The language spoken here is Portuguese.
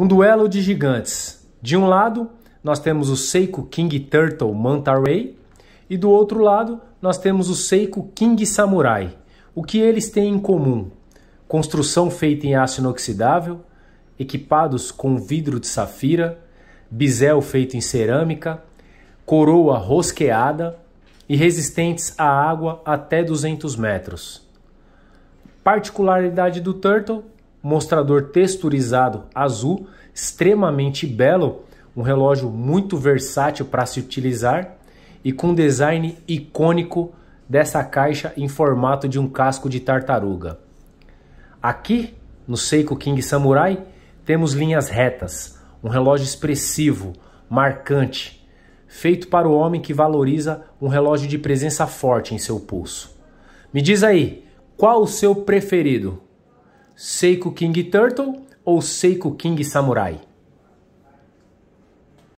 Um duelo de gigantes. De um lado, nós temos o Seiko King Turtle Manta Ray e do outro lado, nós temos o Seiko King Samurai. O que eles têm em comum? Construção feita em aço inoxidável, equipados com vidro de safira, bisel feito em cerâmica, coroa rosqueada e resistentes à água até 200 metros. Particularidade do Turtle mostrador texturizado azul, extremamente belo, um relógio muito versátil para se utilizar e com design icônico dessa caixa em formato de um casco de tartaruga. Aqui, no Seiko King Samurai, temos linhas retas, um relógio expressivo, marcante, feito para o homem que valoriza um relógio de presença forte em seu pulso. Me diz aí, qual o seu preferido? Seiko King Turtle ou Seiko King Samurai?